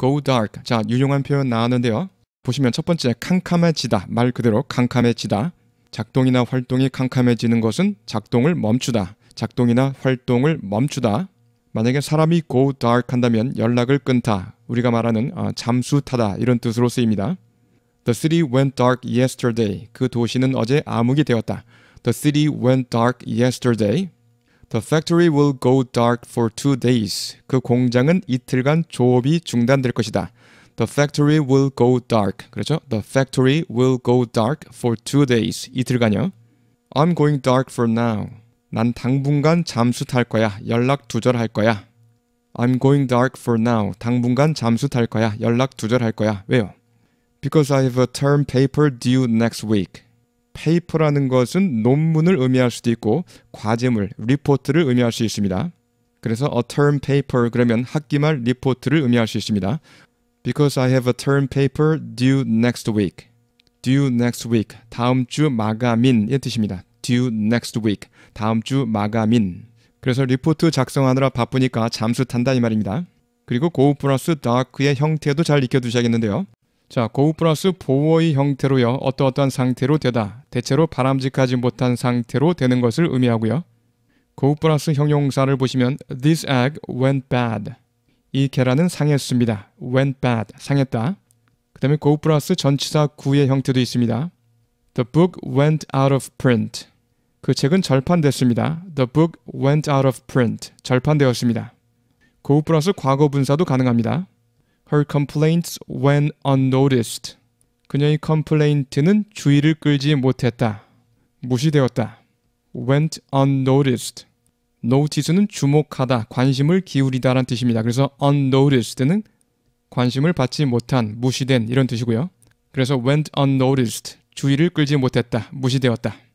go dark. 자, 유용한 표현 나왔는데요. 보시면 첫 번째 캄캄해지다. 말 그대로 캄캄해지다. 작동이나 활동이 캄캄해지는 것은 작동을 멈추다. 작동이나 활동을 멈추다. 만약에 사람이 go dark 한다면 연락을 끊다. 우리가 말하는 어, 잠수타다 이런 뜻으로 쓰입니다. The city went dark yesterday. 그 도시는 어제 암흑이 되었다. The city went dark yesterday. The factory will go dark for two days. 그 공장은 이틀간 조업이 중단될 것이다. The factory will go dark. 그렇죠? The factory will go dark for two days. 이틀간요. I'm going dark for now. 난 당분간 잠수 탈 거야. 연락 두절할 거야. I'm going dark for now. 당분간 잠수 탈 거야. 연락 두절할 거야. 왜요? Because I have a term paper due next week. 페이퍼라는 것은 논문을 의미할 수도 있고 과제물, 리포트를 의미할 수 있습니다. 그래서 a term paper 그러면 학기말 리포트를 의미할 수 있습니다. Because I have a term paper due next week. due next week. 다음 주 마감인 이 뜻입니다. due next week. 다음 주 마감인. 그래서 리포트 작성하느라 바쁘니까 잠수 탄다 이 말입니다. 그리고 go 플러스 dark의 형태도 잘 익혀두셔야겠는데요. 자, 고우 플러스 보호의 형태로요. 어떠어떠한 상태로 되다. 대체로 바람직하지 못한 상태로 되는 것을 의미하고요. 고우 플러스 형용사를 보시면 This egg went bad. 이 계란은 상했습니다. went bad. 상했다. 그 다음에 고우 플러스 전치사 구의 형태도 있습니다. The book went out of print. 그 책은 절판됐습니다. The book went out of print. 절판되었습니다. 고우 플러스 과거 분사도 가능합니다. Her complaints went unnoticed. 그녀의 컴플레인트는 주의를 끌지 못했다. 무시되었다. went unnoticed. notice는 주목하다, 관심을 기울이다라는 뜻입니다. 그래서 unnoticed는 관심을 받지 못한, 무시된 이런 뜻이고요. 그래서 went unnoticed. 주의를 끌지 못했다, 무시되었다.